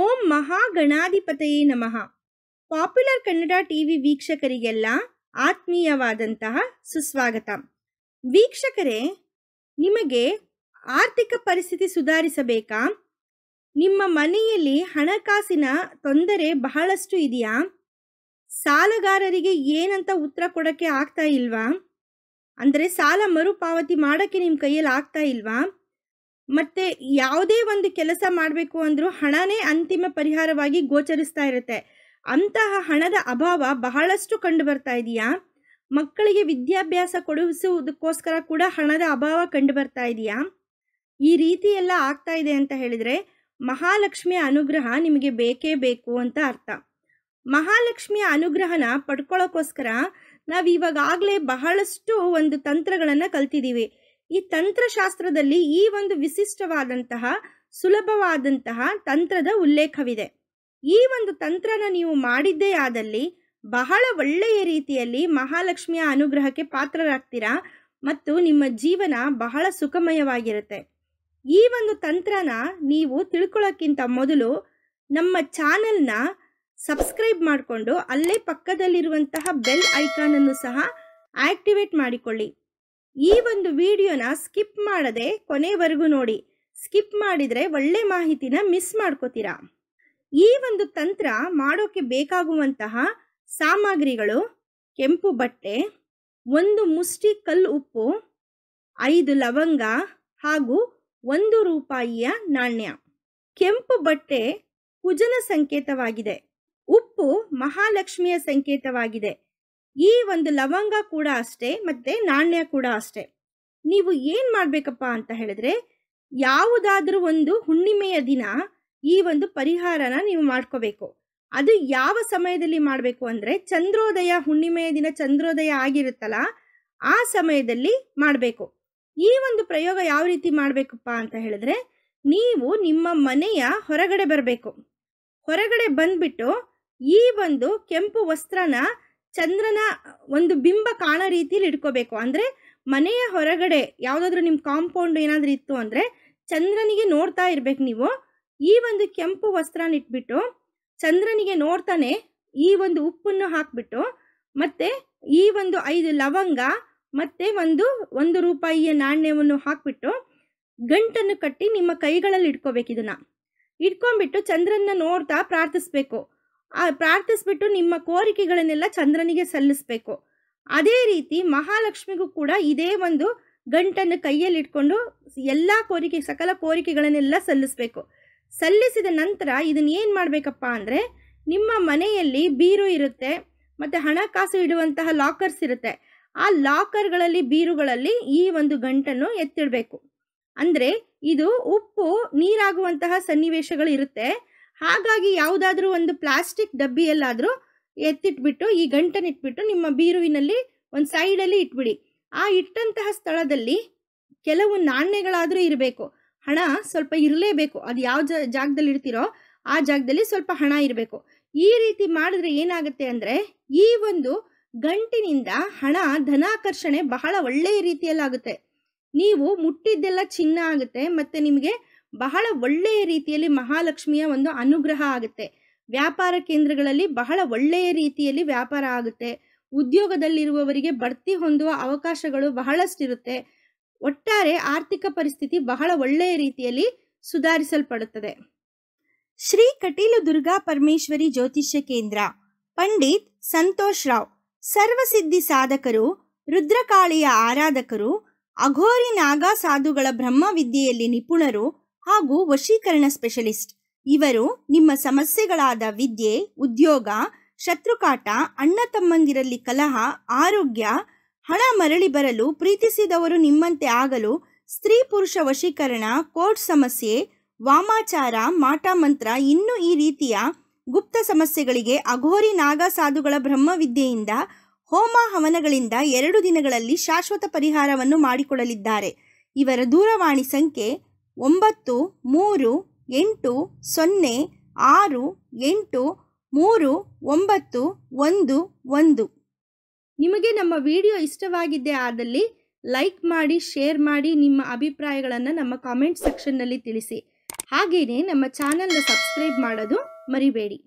ಓಂ ಮಹಾಗಣಾಧಿಪತಯೇ ನಮಃ popular Kannada TV ವೀಕ್ಷಕರಿಗೆಲ್ಲ ಆತ್ಮೀಯವಾದಂತಹ ಸುಸ್ವಾಗತ ವೀಕ್ಷಕರೇ ನಿಮಗೆ ಆರ್ಥಿಕ ಪರಿಸ್ಥಿತಿ ಸುಧಾರಿಸಬೇಕಾ ನಿಮ್ಮ ಮನೆಯಲ್ಲಿ ಹಣಕಾಸಿನ ತೊಂದರೆ ಬಹಳಷ್ಟು ಇದೆಯಾ ಸಾಲಗಾರರಿಗೆ ಏನಂತ ಉತ್ತರ ಕೊಡೋಕ್ಕೆ ಆಗ್ತಾ ಇಲ್ವಾ ಅಂದರೆ ಸಾಲ ಮರುಪಾವತಿ ಮಾಡೋಕ್ಕೆ ನಿಮ್ಮ ಕೈಯಲ್ಲಿ ಆಗ್ತಾ ಇಲ್ವಾ ಮತ್ತು ಯಾವುದೇ ಒಂದು ಕೆಲಸ ಮಾಡಬೇಕು ಅಂದರೂ ಹಣನೇ ಅಂತಿಮ ಪರಿಹಾರವಾಗಿ ಗೋಚರಿಸ್ತಾ ಇರುತ್ತೆ ಅಂತಹ ಹಣದ ಅಭಾವ ಬಹಳಷ್ಟು ಕಂಡು ಬರ್ತಾ ಇದೆಯಾ ಮಕ್ಕಳಿಗೆ ವಿದ್ಯಾಭ್ಯಾಸ ಕೊಡಿಸುವುದಕ್ಕೋಸ್ಕರ ಕೂಡ ಹಣದ ಅಭಾವ ಕಂಡು ಬರ್ತಾ ಇದೆಯಾ ಈ ರೀತಿ ಎಲ್ಲ ಆಗ್ತಾ ಇದೆ ಅಂತ ಹೇಳಿದರೆ ಮಹಾಲಕ್ಷ್ಮಿಯ ಅನುಗ್ರಹ ನಿಮಗೆ ಬೇಕೇ ಬೇಕು ಅಂತ ಅರ್ಥ ಮಹಾಲಕ್ಷ್ಮಿಯ ಅನುಗ್ರಹನ ಪಡ್ಕೊಳ್ಳೋಕ್ಕೋಸ್ಕರ ನಾವು ಇವಾಗಾಗಲೇ ಬಹಳಷ್ಟು ಒಂದು ತಂತ್ರಗಳನ್ನು ಕಲ್ತಿದ್ದೀವಿ ಈ ತಂತ್ರಶಾಸ್ತ್ರದಲ್ಲಿ ಈ ಒಂದು ವಿಶಿಷ್ಟವಾದಂತಹ ಸುಲಭವಾದಂತಹ ತಂತ್ರದ ಉಲ್ಲೇಖವಿದೆ ಈ ಒಂದು ತಂತ್ರನ ನೀವು ಮಾಡಿದ್ದೇ ಆದಲ್ಲಿ ಬಹಳ ಒಳ್ಳೆಯ ರೀತಿಯಲ್ಲಿ ಮಹಾಲಕ್ಷ್ಮಿಯ ಅನುಗ್ರಹಕ್ಕೆ ಪಾತ್ರರಾಗ್ತೀರಾ ಮತ್ತು ನಿಮ್ಮ ಜೀವನ ಬಹಳ ಸುಖಮಯವಾಗಿರುತ್ತೆ ಈ ಒಂದು ತಂತ್ರನ ನೀವು ತಿಳ್ಕೊಳ್ಳೋಕ್ಕಿಂತ ಮೊದಲು ನಮ್ಮ ಚಾನೆಲ್ನ ಸಬ್ಸ್ಕ್ರೈಬ್ ಮಾಡಿಕೊಂಡು ಅಲ್ಲೇ ಪಕ್ಕದಲ್ಲಿರುವಂತಹ ಬೆಲ್ ಐಕಾನನ್ನು ಸಹ ಆಕ್ಟಿವೇಟ್ ಮಾಡಿಕೊಳ್ಳಿ ಈ ಒಂದು ವಿಡಿಯೋನ ಸ್ಕಿಪ್ ಮಾಡದೆ ಕೊನೆವರೆಗೂ ನೋಡಿ ಸ್ಕಿಪ್ ಮಾಡಿದರೆ ಒಳ್ಳೆ ಮಾಹಿತಿನ ಮಿಸ್ ಮಾಡ್ಕೋತೀರಾ ಈ ಒಂದು ತಂತ್ರ ಮಾಡೋಕ್ಕೆ ಬೇಕಾಗುವಂತಹ ಸಾಮಗ್ರಿಗಳು ಕೆಂಪು ಬಟ್ಟೆ ಒಂದು ಮುಷ್ಟಿ ಕಲ್ಲು ಉಪ್ಪು ಐದು ಲವಂಗ ಹಾಗೂ ಒಂದು ರೂಪಾಯಿಯ ನಾಣ್ಯ ಕೆಂಪು ಬಟ್ಟೆ ಕುಜನ ಸಂಕೇತವಾಗಿದೆ ಉಪ್ಪು ಮಹಾಲಕ್ಷ್ಮಿಯ ಸಂಕೇತವಾಗಿದೆ ಈ ಒಂದು ಲವಂಗ ಕೂಡ ಅಷ್ಟೇ ಮತ್ತು ನಾಣ್ಯ ಕೂಡ ಅಷ್ಟೇ ನೀವು ಏನು ಮಾಡಬೇಕಪ್ಪ ಅಂತ ಹೇಳಿದ್ರೆ ಯಾವುದಾದ್ರೂ ಒಂದು ಹುಣ್ಣಿಮೆಯ ದಿನ ಈ ಒಂದು ಪರಿಹಾರನ ನೀವು ಮಾಡ್ಕೋಬೇಕು ಅದು ಯಾವ ಸಮಯದಲ್ಲಿ ಮಾಡಬೇಕು ಅಂದರೆ ಚಂದ್ರೋದಯ ಹುಣ್ಣಿಮೆಯ ದಿನ ಚಂದ್ರೋದಯ ಆಗಿರುತ್ತಲ್ಲ ಆ ಸಮಯದಲ್ಲಿ ಮಾಡಬೇಕು ಈ ಒಂದು ಪ್ರಯೋಗ ಯಾವ ರೀತಿ ಮಾಡಬೇಕಪ್ಪ ಅಂತ ಹೇಳಿದ್ರೆ ನೀವು ನಿಮ್ಮ ಮನೆಯ ಹೊರಗಡೆ ಬರಬೇಕು ಹೊರಗಡೆ ಬಂದ್ಬಿಟ್ಟು ಈ ಒಂದು ಕೆಂಪು ವಸ್ತ್ರನ ಚಂದ್ರನ ಒಂದು ಬಿಂಬ ಕಾಣೋ ರೀತಿಯಲ್ಲಿ ಇಟ್ಕೋಬೇಕು ಅಂದರೆ ಮನೆಯ ಹೊರಗಡೆ ಯಾವುದಾದ್ರೂ ನಿಮ್ಮ ಕಾಂಪೌಂಡ್ ಏನಾದರೂ ಇತ್ತು ಅಂದರೆ ಚಂದ್ರನಿಗೆ ನೋಡ್ತಾ ಇರ್ಬೇಕು ನೀವು ಈ ಒಂದು ಕೆಂಪು ವಸ್ತ್ರನ ಇಟ್ಬಿಟ್ಟು ಚಂದ್ರನಿಗೆ ನೋಡ್ತಾನೆ ಈ ಒಂದು ಉಪ್ಪನ್ನು ಹಾಕ್ಬಿಟ್ಟು ಮತ್ತೆ ಈ ಒಂದು ಐದು ಲವಂಗ ಮತ್ತೆ ಒಂದು ಒಂದು ರೂಪಾಯಿಯ ನಾಣ್ಯವನ್ನು ಹಾಕ್ಬಿಟ್ಟು ಗಂಟನ್ನು ಕಟ್ಟಿ ನಿಮ್ಮ ಕೈಗಳಲ್ಲಿ ಇಟ್ಕೋಬೇಕು ಇದನ್ನ ಇಟ್ಕೊಂಡ್ಬಿಟ್ಟು ಚಂದ್ರನ ನೋಡ್ತಾ ಪ್ರಾರ್ಥಿಸ್ಬೇಕು ಪ್ರಾರ್ಥಿಸ್ಬಿಟ್ಟು ನಿಮ್ಮ ಕೋರಿಕೆಗಳನ್ನೆಲ್ಲ ಚಂದ್ರನಿಗೆ ಸಲ್ಲಿಸಬೇಕು ಅದೇ ರೀತಿ ಮಹಾಲಕ್ಷ್ಮಿಗೂ ಕೂಡ ಇದೇ ಒಂದು ಗಂಟನ್ನು ಕೈಯಲ್ಲಿಟ್ಕೊಂಡು ಎಲ್ಲ ಕೋರಿಕೆ ಸಕಲ ಕೋರಿಕೆಗಳನ್ನೆಲ್ಲ ಸಲ್ಲಿಸಬೇಕು ಸಲ್ಲಿಸಿದ ನಂತರ ಇದನ್ನ ಏನು ಮಾಡಬೇಕಪ್ಪ ಅಂದರೆ ನಿಮ್ಮ ಮನೆಯಲ್ಲಿ ಬೀರು ಇರುತ್ತೆ ಮತ್ತು ಹಣಕಾಸು ಇಡುವಂತಹ ಲಾಕರ್ಸ್ ಇರುತ್ತೆ ಆ ಲಾಕರ್ಗಳಲ್ಲಿ ಬೀರುಗಳಲ್ಲಿ ಈ ಒಂದು ಗಂಟನ್ನು ಎತ್ತಿಡಬೇಕು ಅಂದರೆ ಇದು ಉಪ್ಪು ನೀರಾಗುವಂತಹ ಸನ್ನಿವೇಶಗಳು ಇರುತ್ತೆ ಹಾಗಾಗಿ ಯಾವುದಾದ್ರೂ ಒಂದು ಪ್ಲಾಸ್ಟಿಕ್ ಡಬ್ಬಿಯಲ್ಲಾದರೂ ಎತ್ತಿಟ್ಬಿಟ್ಟು ಈ ಇಟ್ಬಿಟ್ಟು ನಿಮ್ಮ ಬೀರುವಿನಲ್ಲಿ ಒಂದು ಸೈಡಲ್ಲಿ ಇಟ್ಬಿಡಿ ಆ ಇಟ್ಟಂತಹ ಸ್ಥಳದಲ್ಲಿ ಕೆಲವು ನಾಣ್ಯಗಳಾದರೂ ಇರಬೇಕು ಹಣ ಸ್ವಲ್ಪ ಇರಲೇಬೇಕು ಅದು ಯಾವ ಜಾಗದಲ್ಲಿ ಇರ್ತೀರೋ ಆ ಜಾಗದಲ್ಲಿ ಸ್ವಲ್ಪ ಹಣ ಇರಬೇಕು ಈ ರೀತಿ ಮಾಡಿದ್ರೆ ಏನಾಗುತ್ತೆ ಅಂದರೆ ಈ ಒಂದು ಗಂಟಿನಿಂದ ಹಣ ಧನಾಕರ್ಷಣೆ ಬಹಳ ಒಳ್ಳೆಯ ರೀತಿಯಲ್ಲಾಗುತ್ತೆ ನೀವು ಮುಟ್ಟಿದ್ದೆಲ್ಲ ಚಿನ್ನ ಆಗುತ್ತೆ ಮತ್ತು ನಿಮಗೆ ಬಹಳ ಒಳ್ಳೆಯ ರೀತಿಯಲ್ಲಿ ಮಹಾಲಕ್ಷ್ಮಿಯ ಒಂದು ಅನುಗ್ರಹ ಆಗುತ್ತೆ ವ್ಯಾಪಾರ ಕೇಂದ್ರಗಳಲ್ಲಿ ಬಹಳ ಒಳ್ಳೆಯ ರೀತಿಯಲ್ಲಿ ವ್ಯಾಪಾರ ಆಗುತ್ತೆ ಉದ್ಯೋಗದಲ್ಲಿರುವವರಿಗೆ ಬಡ್ತಿ ಹೊಂದುವ ಅವಕಾಶಗಳು ಬಹಳಷ್ಟಿರುತ್ತೆ ಒಟ್ಟಾರೆ ಆರ್ಥಿಕ ಪರಿಸ್ಥಿತಿ ಬಹಳ ಒಳ್ಳೆಯ ರೀತಿಯಲ್ಲಿ ಸುಧಾರಿಸಲ್ಪಡುತ್ತದೆ ಶ್ರೀ ಕಟೀಲು ದುರ್ಗಾ ಪರಮೇಶ್ವರಿ ಜ್ಯೋತಿಷ್ಯ ಕೇಂದ್ರ ಪಂಡಿತ್ ಸಂತೋಷ್ ರಾವ್ ಸರ್ವಸಿದ್ಧಿ ಸಾಧಕರು ರುದ್ರಕಾಳಿಯ ಆರಾಧಕರು ಅಘೋರಿ ನಾಗಾ ಸಾಧುಗಳ ಬ್ರಹ್ಮವಿದ್ಯೆಯಲ್ಲಿ ನಿಪುಣರು ಹಾಗೂ ವಶೀಕರಣ ಸ್ಪೆಷಲಿಸ್ಟ್ ಇವರು ನಿಮ್ಮ ಸಮಸ್ಯೆಗಳಾದ ವಿದ್ಯೆ ಉದ್ಯೋಗ ಶತ್ರುಕಾಟ ಅಣ್ಣ ತಮ್ಮಂದಿರಲ್ಲಿ ಕಲಹ ಆರೋಗ್ಯ ಹಣ ಮರಳಿ ಬರಲು ಪ್ರೀತಿಸಿದವರು ನಿಮ್ಮಂತೆ ಆಗಲು ಸ್ತ್ರೀ ಪುರುಷ ವಶೀಕರಣ ಕೋರ್ಟ್ ಸಮಸ್ಯೆ ವಾಮಾಚಾರ ಮಾಟಮಂತ್ರ ಇನ್ನೂ ಈ ರೀತಿಯ ಗುಪ್ತ ಸಮಸ್ಯೆಗಳಿಗೆ ಅಘೋರಿ ನಾಗಾ ಸಾಧುಗಳ ಬ್ರಹ್ಮವಿದ್ಯೆಯಿಂದ ಹೋಮ ಹವನಗಳಿಂದ ಎರಡು ದಿನಗಳಲ್ಲಿ ಶಾಶ್ವತ ಪರಿಹಾರವನ್ನು ಮಾಡಿಕೊಡಲಿದ್ದಾರೆ ಇವರ ದೂರವಾಣಿ ಸಂಖ್ಯೆ ಒಂಬತ್ತು ಮೂರು ಎಂಟು ಸೊನ್ನೆ ಆರು ಎಂಟು ಮೂರು ಒಂಬತ್ತು ಒಂದು ಒಂದು ನಿಮಗೆ ನಮ್ಮ ವಿಡಿಯೋ ಇಷ್ಟವಾಗಿದ್ದೇ ಆದಲ್ಲಿ ಲೈಕ್ ಮಾಡಿ ಶೇರ್ ಮಾಡಿ ನಿಮ್ಮ ಅಭಿಪ್ರಾಯಗಳನ್ನು ನಮ್ಮ ಕಾಮೆಂಟ್ ಸೆಕ್ಷನ್ನಲ್ಲಿ ತಿಳಿಸಿ ಹಾಗೆಯೇ ನಮ್ಮ ಚಾನಲ್ನ ಸಬ್ಸ್ಕ್ರೈಬ್ ಮಾಡೋದು ಮರಿಬೇಡಿ